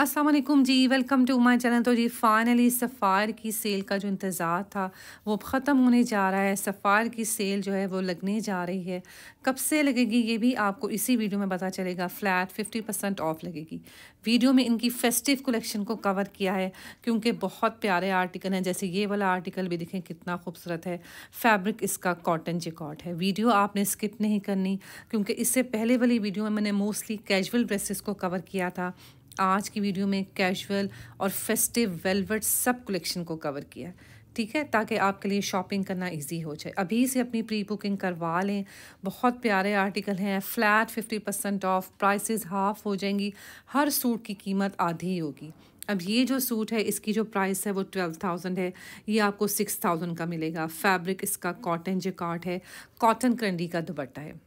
Aslam ji welcome to my channel तो जी finally सफ़ार की सेल का जो इंतज़ार था वो ख़त्म होने जा रहा है सफ़ार की सेल जो है वो लगने जा रही है कब से लगेगी ये भी आपको इसी वीडियो में पता चलेगा फ़्लैट 50 परसेंट ऑफ लगेगी वीडियो में इनकी फेस्टिव कलेक्शन को कवर किया है क्योंकि बहुत प्यारे आर्टिकल हैं जैसे ये वाला आर्टिकल भी देखें कितना खूबसूरत है फैब्रिक इसका कॉटन जिकॉट है वीडियो आपने स्किप नहीं करनी क्योंकि इससे पहले वाली वीडियो में मैंने मोस्टली कैजुअल ड्रेसेस को कवर किया था आज की वीडियो में कैजुअल और फेस्टिव वेलवेट सब कलेक्शन को कवर किया है ठीक है ताकि आपके लिए शॉपिंग करना इजी हो जाए अभी से अपनी प्री बुकिंग करवा लें बहुत प्यारे आर्टिकल हैं flat fifty percent off prices half हो जाएंगी हर सूट की कीमत आधी होगी अब ये जो सूट है इसकी जो प्राइस है वो ट्वेल्व थाउजेंड है ये आपको सिक्स थाउजेंड का मिलेगा फैब्रिक इसका कॉटन जो है कॉटन करंडी का दुपट्टा है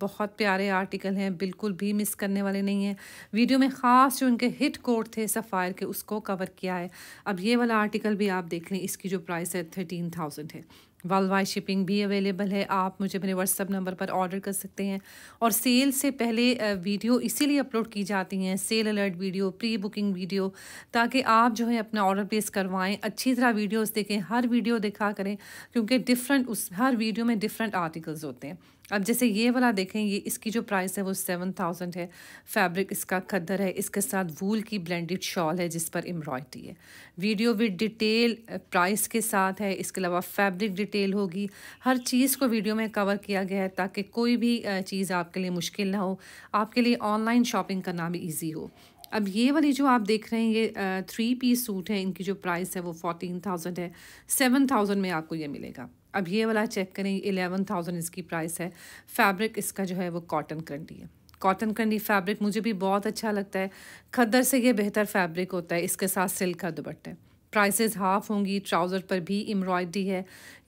बहुत प्यारे आर्टिकल हैं बिल्कुल भी मिस करने वाले नहीं हैं वीडियो में ख़ास जो उनके हिट कोड थे सफ़ायर के उसको कवर किया है अब ये वाला आर्टिकल भी आप देख लें इसकी जो प्राइस है थर्टीन थाउजेंड है वर्ल्ड वाइड शिपिंग भी अवेलेबल है आप मुझे मेरे व्हाट्सअप नंबर पर ऑर्डर कर सकते हैं और सेल से पहले वीडियो इसीलिए अपलोड की जाती हैं sale alert video pre booking video ताकि आप जो है अपना ऑर्डर प्लेस करवाएं अच्छी तरह वीडियोस देखें हर वीडियो देखा करें क्योंकि डिफरेंट उस हर वीडियो में डिफरेंट आर्टिकल्स होते हैं अब जैसे ये वाला देखें ये इसकी जो प्राइस है वो सेवन थाउजेंड है फैब्रिक इसका खद्दर है इसके साथ वूल की ब्लेंडेड शॉल है जिस पर एम्ब्रॉयडरी है वीडियो विद डिटेल प्राइस के साथ है इसके अलावा फैब्रिक डिटेल होगी हर चीज़ को वीडियो में कवर किया गया है ताकि कोई भी चीज़ आपके लिए मुश्किल ना हो आपके लिए ऑनलाइन शॉपिंग करना भी ईजी हो अब ये वाली जो आप देख रहे हैं ये थ्री पीस सूट है इनकी जो प्राइस है वो फोर्टीन थाउजेंड है सेवन थाउजेंड में आपको ये मिलेगा अब ये वाला चेक करें एलेवन थाउजेंड इसकी प्राइस है फैब्रिक इसका जो है वो कॉटन कंडी है कॉटन कंडी फैब्रिक मुझे भी बहुत अच्छा लगता है खद्दर से ये बेहतर फैब्रिक होता है इसके साथ सिल्क का दुपट्टा प्राइसेस हाफ होंगी ट्राउज़र पर भी एम्ब्रॉयडरी है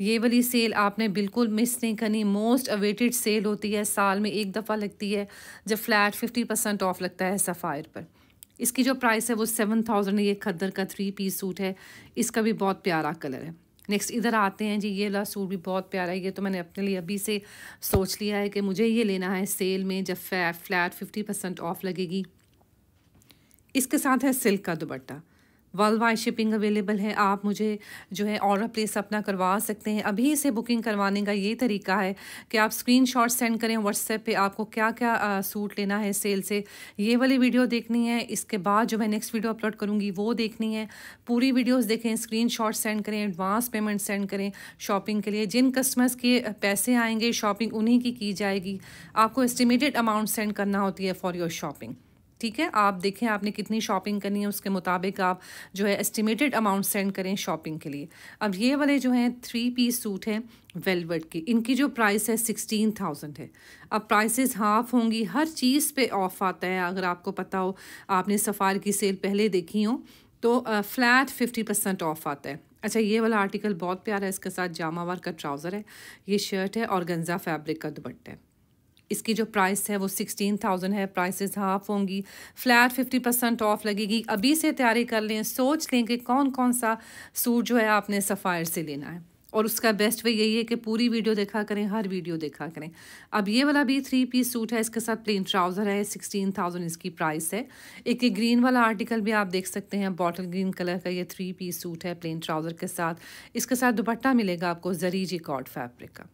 ये वाली सेल आपने बिल्कुल मिस नहीं करनी मोस्ट अवेटेड सेल होती है साल में एक दफ़ा लगती है जब फ्लैट फिफ्टी परसेंट ऑफ लगता है सफ़ायर पर इसकी जो प्राइस है वो सेवन थाउजेंड ये खद्दर का थ्री पीस सूट है इसका भी बहुत प्यारा कलर है नेक्स्ट इधर आते हैं जी ये वाला सूट भी बहुत प्यारा है ये तो मैंने अपने लिए अभी से सोच लिया है कि मुझे ये लेना है सेल में जब फ्लैट फिफ्टी परसेंट ऑफ लगेगी इसके साथ है सिल्क का dupatta world wide shipping available है आप मुझे जो है ऑर्डर प्लेस अपना करवा सकते हैं अभी से बुकिंग करवाने का ये तरीका है कि आप स्क्रीन शॉट सेंड करें व्हाट्सएप पे आपको क्या क्या आ, सूट लेना है सेल से ये वाली वीडियो देखनी है इसके बाद जो मैं नेक्स्ट वीडियो अपलोड करूँगी वो देखनी है पूरी वीडियोज़ देखें स्क्रीन सेंड करें एडवांस पेमेंट सेंड करें शॉपिंग के लिए जिन कस्टमर्स के पैसे आएंगे शॉपिंग उन्हीं की की जाएगी आपको एस्टिमेटेड अमाउंट सेंड करना होती है फॉर योर शॉपिंग ठीक है आप देखें आपने कितनी शॉपिंग करनी है उसके मुताबिक आप जो है एस्टिमेटेड अमाउंट सेंड करें शॉपिंग के लिए अब ये वाले जो हैं थ्री पीस सूट हैं वेलवेट की इनकी जो प्राइस है सिक्सटीन थाउजेंड है अब प्राइसेस हाफ होंगी हर चीज़ पे ऑफ आता है अगर आपको पता हो आपने सफ़ार की सेल पहले देखी हो तो फ्लैट फिफ्टी परसेंट ऑफ आता है अच्छा ये वाला आर्टिकल बहुत प्यारा है इसके साथ जामावार का ट्राउज़र है ये शर्ट है और गंजा फैब्रिक का दुपट्टा है इसकी जो प्राइस है वो सिक्सटीन थाउजेंड है प्राइसेस हाफ होंगी फ्लैट फिफ्टी परसेंट ऑफ लगेगी अभी से तैयारी कर लें सोच लें कि कौन कौन सा सूट जो है आपने सफ़ायर से लेना है और उसका बेस्ट वे यही है कि पूरी वीडियो देखा करें हर वीडियो देखा करें अब ये वाला भी थ्री पीस सूट है इसके साथ प्लेन ट्राउज़र है सिक्सटीन थाउजेंड इसकी प्राइस है एक ये ग्रीन वाला आर्टिकल भी आप देख सकते हैं बॉटल ग्रीन कलर का ये थ्री पीस सूट है प्लेन ट्राउज़र के साथ इसके साथ दुपट्टा मिलेगा आपको जरी जी कॉड फैब्रिक का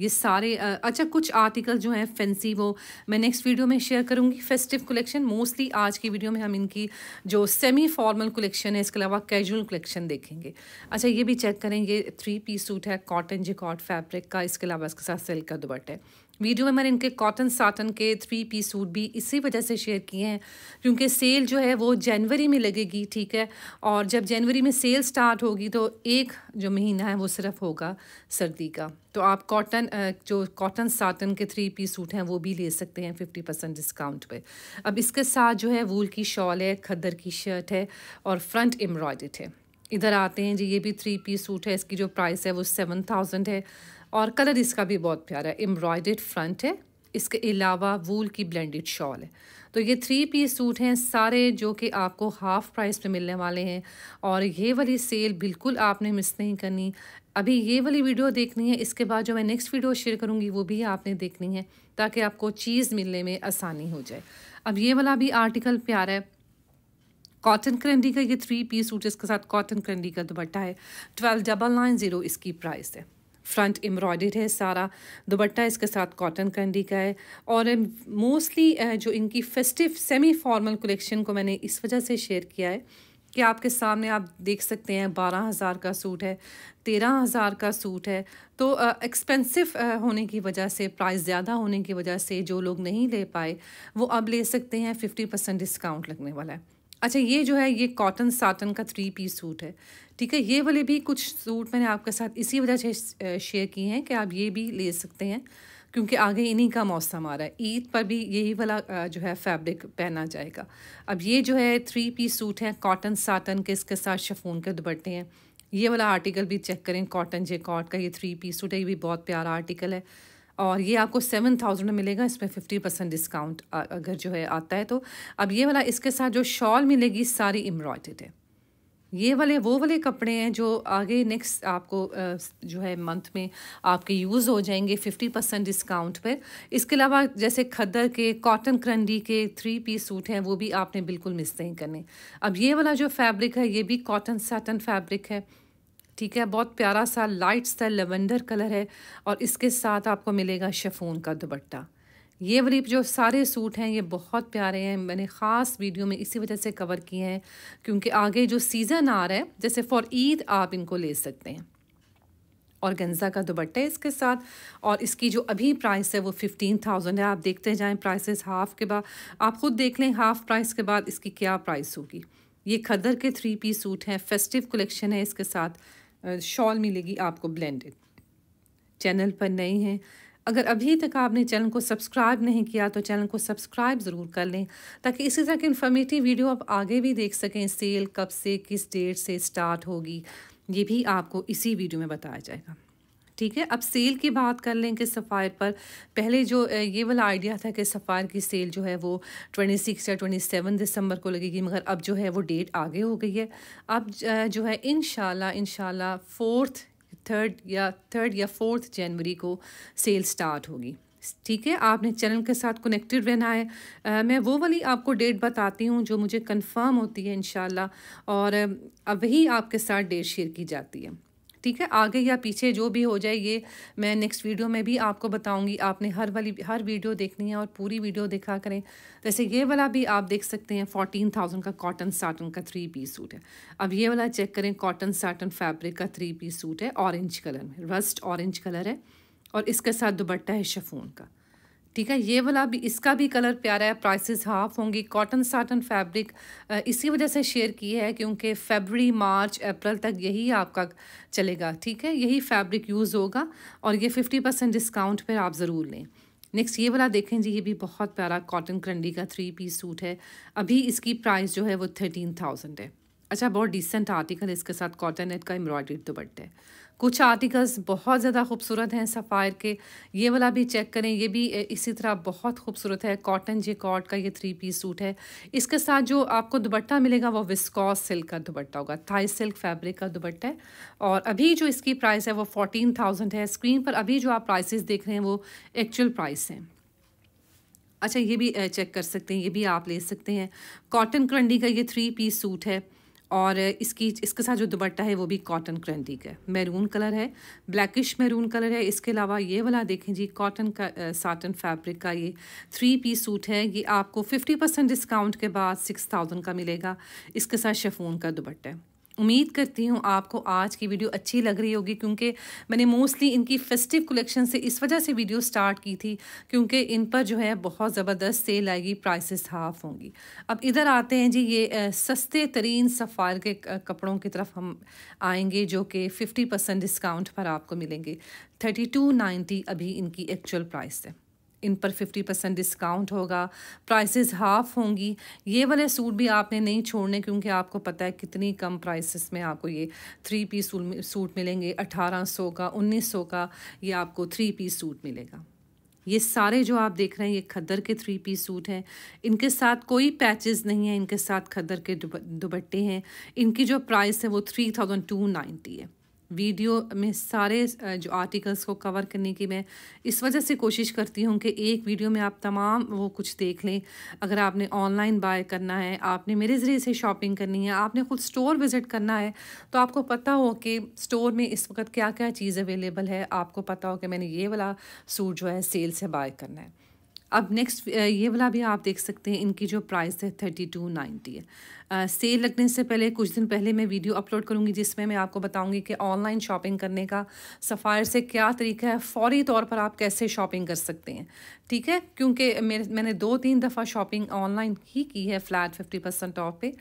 ये सारे अच्छा कुछ आर्टिकल जो हैं फैंसी वो मैं नेक्स्ट वीडियो में शेयर करूँगी फेस्टिव कलेक्शन मोस्टली आज की वीडियो में हम इनकी जो सेमी फॉर्मल कलेक्शन है इसके अलावा कैजुअल कलेक्शन देखेंगे अच्छा ये भी चेक करें ये थ्री पीस सूट है कॉटन जिकॉट फैब्रिक का इसके अलावा इसके साथ सिल्क का दुबट है वीडियो में मैंने इनके कॉटन साटन के थ्री पीस सूट भी इसी वजह से शेयर किए हैं क्योंकि सेल जो है वो जनवरी में लगेगी ठीक है और जब जनवरी में सेल स्टार्ट होगी तो एक जो महीना है वो सिर्फ होगा सर्दी का तो आप कॉटन जो कॉटन साटन के थ्री पीस सूट हैं वो भी ले सकते हैं फिफ्टी परसेंट डिस्काउंट पे अब इसके साथ जो है वूल की शॉल है खद्दर की शर्ट है और फ्रंट एम्ब्रॉयड है इधर आते हैं जी ये भी थ्री पीस सूट है इसकी जो प्राइस है वो सेवन थाउजेंड है और कलर इसका भी बहुत प्यारा है एम्ब्रॉयड फ्रंट है इसके अलावा वूल की ब्लेंडेड शॉल है तो ये थ्री पीस सूट हैं सारे जो कि आपको हाफ़ प्राइस पे मिलने वाले हैं और ये वाली सेल बिल्कुल आपने मिस नहीं करनी अभी ये वाली वीडियो देखनी है इसके बाद जो मैं नेक्स्ट वीडियो शेयर करूँगी वो भी आपने देखनी है ताकि आपको चीज़ मिलने में आसानी हो जाए अब ये वाला भी आर्टिकल प्यारा है कॉटन करंडी का ये थ्री पीस सूट इसके साथ कॉटन करंडी का दुपट्टा है ट्वेल्व डबल नाइन ज़ीरो इसकी प्राइस है फ्रंट एम्ब्रॉयडर है सारा दुबट्टा इसके साथ कॉटन कंडी का है और मोस्टली जो इनकी फेस्टिव सेमी फॉर्मल कलेक्शन को मैंने इस वजह से शेयर किया है कि आपके सामने आप देख सकते हैं बारह हज़ार का सूट है तेरह हज़ार का सूट है तो एक्सपेंसिव होने की वजह से प्राइस ज़्यादा होने की वजह से जो लोग नहीं ले पाए वो अब ले सकते हैं फिफ्टी परसेंट डिस्काउंट लगने वाला है अच्छा ये जो है ये कॉटन साटन का थ्री पीस सूट है ठीक है ये वाले भी कुछ सूट मैंने आपके साथ इसी वजह से शेयर किए हैं कि आप ये भी ले सकते हैं क्योंकि आगे इन्हीं का मौसम आ रहा है ईद पर भी यही वाला जो है फैब्रिक पहना जाएगा अब ये जो है थ्री पीस सूट है कॉटन साटन के इसके साथ शफून के दुपट्टे हैं ये वाला आर्टिकल भी चेक करें कॉटन जे कॉट का ये थ्री पीस सूट है ये भी बहुत प्यारा आर्टिकल है और ये आपको सेवन थाउजेंड में मिलेगा इसमें फिफ्टी परसेंट डिस्काउंट अगर जो है आता है तो अब ये वाला इसके साथ जो शॉल मिलेगी सारी एम्ब्रॉयडेड है ये वाले वो वाले कपड़े हैं जो आगे नेक्स्ट आपको जो है मंथ में आपके यूज़ हो जाएंगे फिफ्टी परसेंट डिस्काउंट पर इसके अलावा जैसे खद्दर के कॉटन करंडी के थ्री पीस सूट हैं वो भी आपने बिल्कुल मिस नहीं करने अब ये वाला जो फैब्रिक है ये भी कॉटन साटन फैब्रिक है ठीक है बहुत प्यारा सा लाइट सा लेवेंडर कलर है और इसके साथ आपको मिलेगा शेफून का दुपट्टा ये वरीप जो सारे सूट हैं ये बहुत प्यारे हैं मैंने ख़ास वीडियो में इसी वजह से कवर किए हैं क्योंकि आगे जो सीज़न आ रहा है जैसे फ़ॉर ईद आप इनको ले सकते हैं और गंजा का दुबट्टे है इसके साथ और इसकी जो अभी प्राइस है वो फिफ्टीन थाउजेंड है आप देखते जाएं प्राइसेस हाफ़ के बाद आप ख़ुद देख लें हाफ़ प्राइस के बाद इसकी क्या प्राइस होगी ये खदर के थ्री पी सूट हैं फेस्टिव कलेक्शन है इसके साथ शॉल मिलेगी आपको ब्लेंडेड चैनल पर नई हैं अगर अभी तक आपने चैनल को सब्सक्राइब नहीं किया तो चैनल को सब्सक्राइब ज़रूर कर लें ताकि इसी तरह की इन्फॉर्मेटिव वीडियो आप आगे भी देख सकें सेल कब से किस डेट से स्टार्ट होगी ये भी आपको इसी वीडियो में बताया जाएगा ठीक है अब सेल की बात कर लें कि सफ़ायर पर पहले जो ये वाला आइडिया था कि सफ़ायर की सेल जो है वो ट्वेंटी सिक्स या ट्वेंटी सेवन दिसंबर को लगेगी मगर अब जो है वो डेट आगे हो गई है अब जो है इन शाला फोर्थ थर्ड या थर्ड या फोर्थ जनवरी को सेल स्टार्ट होगी ठीक है आपने चैनल के साथ कनेक्टेड रहना है आ, मैं वो वाली आपको डेट बताती हूँ जो मुझे कंफर्म होती है इन और अब वही आपके साथ डेट शेयर की जाती है ठीक है आगे या पीछे जो भी हो जाए ये मैं नेक्स्ट वीडियो में भी आपको बताऊंगी आपने हर वाली हर वीडियो देखनी है और पूरी वीडियो देखा करें वैसे ये वाला भी आप देख सकते हैं फोर्टीन थाउजेंड का कॉटन साटन का थ्री पीस सूट है अब ये वाला चेक करें कॉटन साटन फैब्रिक का थ्री पीस सूट है ऑरेंज कलर में रस्ट ऑरेंज कलर है और इसके साथ दुबट्टा है शफून का ठीक है ये वाला भी इसका भी कलर प्यारा है प्राइसेस हाफ होंगी कॉटन साटन फैब्रिक इसी वजह से शेयर की है क्योंकि फेबरी मार्च अप्रैल तक यही आपका चलेगा ठीक है यही फैब्रिक यूज़ होगा और ये फिफ्टी परसेंट डिस्काउंट पर आप ज़रूर लें नेक्स्ट ये वाला देखें जी ये भी बहुत प्यारा कॉटन करंडी का थ्री पीस सूट है अभी इसकी प्राइस जो है वो थर्टीन थाउजेंड है अच्छा बहुत डिसेंट आर्टिकल इसके साथ कॉटन नेट का एम्ब्रॉयड्री दुपट्टा तो कुछ आर्टिकल्स बहुत ज़्यादा खूबसूरत हैं सफ़ायर के ये वाला भी चेक करें ये भी इसी तरह बहुत खूबसूरत है कॉटन जे कॉट का ये थ्री पीस सूट है इसके साथ जो आपको दुपट्टा मिलेगा वो विस्कॉस सिल्क का दुपट्टा होगा थाई सिल्क फैब्रिक का दुपट्टा है और अभी जो इसकी प्राइस है वो फोर्टीन थाउजेंड है स्क्रीन पर अभी जो आप प्राइसेस देख रहे हैं वो एक्चुअल प्राइस हैं अच्छा ये भी चेक कर सकते हैं ये भी आप ले सकते हैं कॉटन करंडी का ये थ्री पीस सूट है और इसकी इसके साथ जो दुपट्टा है वो भी कॉटन क्रैंटिक है मैरून कलर है ब्लैकिश मैरून कलर है इसके अलावा ये वाला देखें जी कॉटन का साटन फैब्रिक का ये थ्री पीस सूट है ये आपको फिफ्टी परसेंट डिस्काउंट के बाद सिक्स थाउजेंड का मिलेगा इसके साथ शेफून का दुपट्टा है उम्मीद करती हूँ आपको आज की वीडियो अच्छी लग रही होगी क्योंकि मैंने मोस्टली इनकी फेस्टिव कलेक्शन से इस वजह से वीडियो स्टार्ट की थी क्योंकि इन पर जो है बहुत ज़बरदस्त सेल आएगी प्राइसेस हाफ होंगी अब इधर आते हैं जी ये सस्ते तरीन सफ़ार के कपड़ों की तरफ हम आएंगे जो कि फ़िफ्टी परसेंट डिस्काउंट पर आपको मिलेंगे थर्टी टू नाइन्टी अभी इनकी एक्चुअल प्राइस है इन पर फिफ्टी परसेंट डिस्काउंट होगा प्राइसेस हाफ होंगी ये वाले सूट भी आपने नहीं छोड़ने क्योंकि आपको पता है कितनी कम प्राइसेस में आपको ये थ्री पीस सूट मिलेंगे अठारह सौ का उन्नीस सौ का ये आपको थ्री पीस सूट मिलेगा ये सारे जो आप देख रहे हैं ये खद्दर के थ्री पीस सूट हैं इनके साथ कोई पैचेस नहीं है इनके साथ खद्दर के दुपट्टे हैं इनकी जो प्राइस है वो थ्री थाउजेंड टू नाइन्टी है वीडियो में सारे जो आर्टिकल्स को कवर करने की मैं इस वजह से कोशिश करती हूँ कि एक वीडियो में आप तमाम वो कुछ देख लें अगर आपने ऑनलाइन बाय करना है आपने मेरे ज़रिए से शॉपिंग करनी है आपने खुद स्टोर विज़िट करना है तो आपको पता हो कि स्टोर में इस वक्त क्या क्या चीज़ अवेलेबल है आपको पता हो कि मैंने ये वाला सूट जो है सेल से बाय करना है अब नेक्स्ट uh, ये वाला भी आप देख सकते हैं इनकी जो प्राइस है थर्टी टू नाइन्टी है सेल uh, लगने से पहले कुछ दिन पहले मैं वीडियो अपलोड करूँगी जिसमें मैं आपको बताऊँगी कि ऑनलाइन शॉपिंग करने का सफ़ायर से क्या तरीका है फ़ौरी तौर पर आप कैसे शॉपिंग कर सकते हैं ठीक है क्योंकि मेरे मैंने दो तीन दफ़ा शॉपिंग ऑनलाइन ही की है फ्लैट फिफ्टी परसेंट ऑफ पे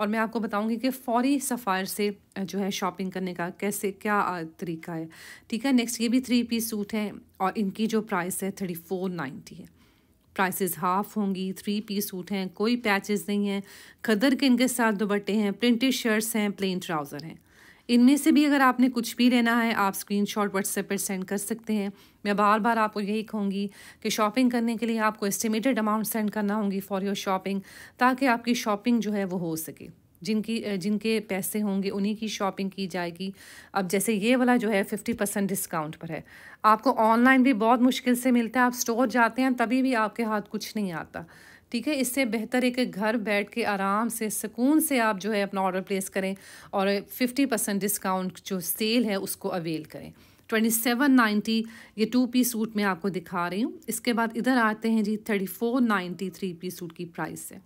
और मैं आपको बताऊँगी कि फ़ौरी सफ़ायर से uh, जो है शॉपिंग करने का कैसे क्या तरीका है ठीक है नेक्स्ट ये भी थ्री पीस सूट हैं और इनकी जो प्राइस है थर्टी फोर नाइन्टी है प्राइसेस हाफ होंगी थ्री पीस सूट हैं कोई पैचेस नहीं हैं खदर के इनके साथ दुबट्टे हैं प्रिंटेड शर्ट्स हैं प्लेन ट्राउज़र हैं इनमें से भी अगर आपने कुछ भी लेना है आप स्क्रीन शॉट व्हाट्सएप पर सेंड कर सकते हैं मैं बार बार आपको यही कहूँगी कि शॉपिंग करने के लिए आपको एस्टिमेटेड अमाउंट सेंड करना होगी फॉर योर शॉपिंग ताकि आपकी शॉपिंग जो है वो हो सके जिनकी जिनके पैसे होंगे उन्हीं की शॉपिंग की जाएगी अब जैसे ये वाला जो है फिफ्टी परसेंट डिस्काउंट पर है आपको ऑनलाइन भी बहुत मुश्किल से मिलता है आप स्टोर जाते हैं तभी भी आपके हाथ कुछ नहीं आता ठीक है इससे बेहतर है कि घर बैठ के आराम से सुकून से आप जो है अपना ऑर्डर प्लेस करें और फिफ्टी परसेंट डिस्काउंट जो सेल है उसको अवेल करें ट्वेंटी सेवन नाइन्टी ये टू पी सूट में आपको दिखा रही हूँ इसके बाद इधर आते हैं जी thirty four ninety three P suit की प्राइस है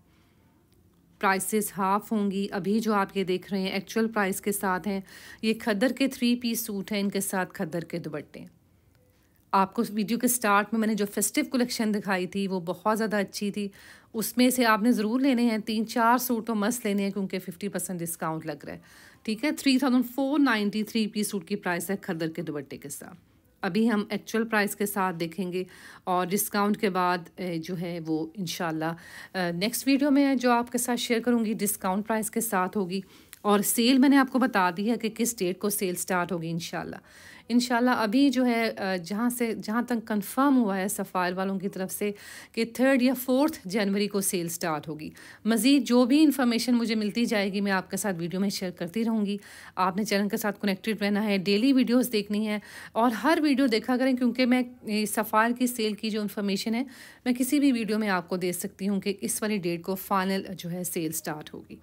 प्राइसेस हाफ होंगी अभी जो आप ये देख रहे हैं एक्चुअल प्राइस के साथ हैं ये खदर के थ्री पीस सूट हैं इनके साथ खदर के दुबट्टे आपको वीडियो के स्टार्ट में मैंने जो फेस्टिव कलेक्शन दिखाई थी वो बहुत ज़्यादा अच्छी थी उसमें से आपने ज़रूर लेने हैं तीन चार सूट तो मस्त लेने हैं क्योंकि फिफ्टी परसेंट डिस्काउंट लग रहा है ठीक है three thousand four ninety three P suit की प्राइस है खदर के दुबट्टे के साथ अभी हम एक्चुअल प्राइस के साथ देखेंगे और डिस्काउंट के बाद जो है वो इन नेक्स्ट वीडियो में जो आपके साथ शेयर करूँगी डिस्काउंट प्राइस के साथ होगी और सेल मैंने आपको बता दी है कि किस डेट को सेल स्टार्ट होगी इन इन अभी जो है जहाँ से जहाँ तक कंफर्म हुआ है सफ़ायर वालों की तरफ से कि थर्ड या फोर्थ जनवरी को सेल स्टार्ट होगी मज़ीद जो भी इन्फॉर्मेशन मुझे मिलती जाएगी मैं आपके साथ वीडियो में शेयर करती रहूँगी आपने चैनल के साथ कनेक्टेड रहना है डेली वीडियोज़ देखनी है और हर वीडियो देखा करें क्योंकि मैं सफ़ायर की सेल की जो इन्फॉर्मेशन है मैं किसी भी वीडियो में आपको दे सकती हूँ कि इस वाली डेट को फ़ाइनल जो है सेल स्टार्ट होगी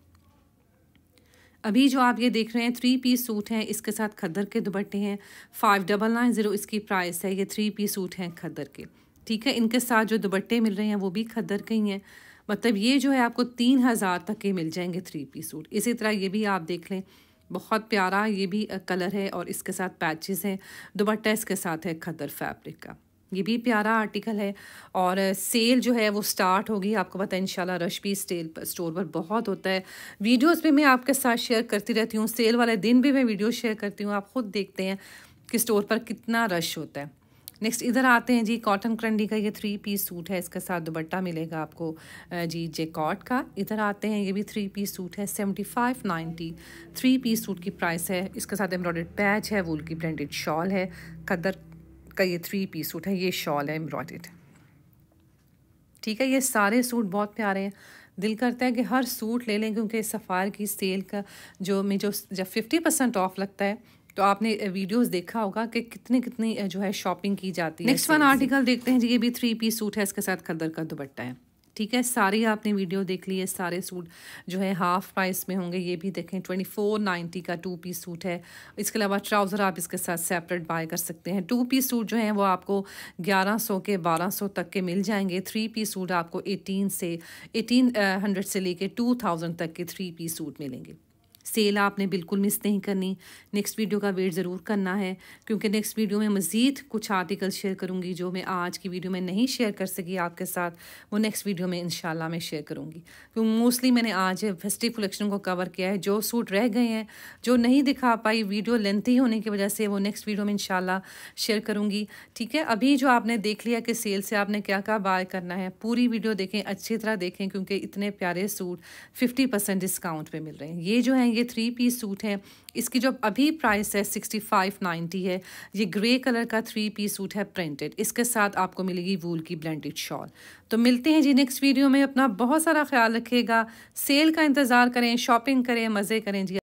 अभी जो आप ये देख रहे हैं थ्री पीस सूट हैं इसके साथ खद्दर के दुपट्टे हैं फाइव डबल नाइन ज़ीरो इसकी प्राइस है ये थ्री पीस सूट हैं खद्दर के ठीक है इनके साथ जो दुपट्टे मिल रहे हैं वो भी खद्दर के ही हैं मतलब ये जो है आपको तीन हज़ार तक के मिल जाएंगे थ्री पीस सूट इसी तरह ये भी आप देख लें बहुत प्यारा ये भी कलर है और इसके साथ पैचेज़ हैं दुपट्टा इसके साथ है खदर फैब्रिक का ये भी प्यारा आर्टिकल है और सेल जो है वो स्टार्ट होगी आपको पता है इंशाल्लाह रश भी स्टेल स्टोर पर बहुत होता है वीडियोस भी मैं आपके साथ शेयर करती रहती हूँ सेल वाले दिन भी मैं वीडियो शेयर करती हूँ आप खुद देखते हैं कि स्टोर पर कितना रश होता है नेक्स्ट इधर आते हैं जी कॉटन करंडी का ये थ्री पीस सूट है इसके साथ दुबट्टा मिलेगा आपको जी जेकॉट का इधर आते हैं ये भी थ्री पीस सूट है seventy five ninety three piece suit की प्राइस है इसके साथ एम्ब्रॉयड पैच है वूल की ब्रांडेड शॉल है कदर का ये थ्री पीस सूट है ये शॉल है एम्ब्रॉयड ठीक है ये सारे सूट बहुत प्यारे हैं दिल करता है कि हर सूट ले लें क्योंकि सफ़ार की सेल का जो में जो जब फिफ्टी परसेंट ऑफ लगता है तो आपने वीडियोस देखा होगा कि कितने कितनी जो है शॉपिंग की जाती है नेक्स्ट वन आर्टिकल देखते हैं जी ये भी थ्री पीस सूट है इसके साथ खदर का दुपट्टा है ठीक है सारी आपने वीडियो देख ली है सारे सूट जो है हाफ प्राइस में होंगे ये भी देखें ट्वेंटी फोर नाइन्टी का टू पीस सूट है इसके अलावा ट्राउज़र आप इसके साथ सेपरेट बाय कर सकते हैं टू पीस सूट जो है वो आपको ग्यारह सौ के बारह सौ तक के मिल जाएंगे थ्री पीस सूट आपको एटीन से एटीन हंड्रेड uh, से लेके टू थाउजेंड तक के थ्री पीस सूट मिलेंगे सेल आपने बिल्कुल मिस नहीं करनी नेक्स्ट वीडियो का वेट ज़रूर करना है क्योंकि नेक्स्ट वीडियो में मज़ीद कुछ आर्टिकल शेयर करूँगी जो मैं आज की वीडियो में नहीं शेयर कर सकी आपके साथ वो नेक्स्ट वीडियो में इनशाला मैं शेयर करूँगी क्योंकि मोस्टली मैंने आज फेस्टिव कलेक्शन को कवर किया है जो सूट रह गए हैं जो नहीं दिखा पाई वीडियो लेंथी होने की वजह से वो नेक्स्ट वीडियो में इनशाला शेयर करूँगी ठीक है अभी जो आपने देख लिया कि सेल से आपने क्या क्या बाय करना है पूरी वीडियो देखें अच्छी तरह देखें क्योंकि इतने प्यारे सूट फिफ्टी डिस्काउंट पर मिल रहे हैं ये जो है ये थ्री पीस सूट है इसकी जो अभी प्राइस है सिक्सटी फाइव नाइन्टी है ये ग्रे कलर का थ्री पीस सूट है प्रिंटेड इसके साथ आपको मिलेगी वूल की ब्लेंडेड शॉल तो मिलते हैं जी नेक्स्ट वीडियो में अपना बहुत सारा ख्याल रखिएगा सेल का इंतज़ार करें शॉपिंग करें मज़े करें जी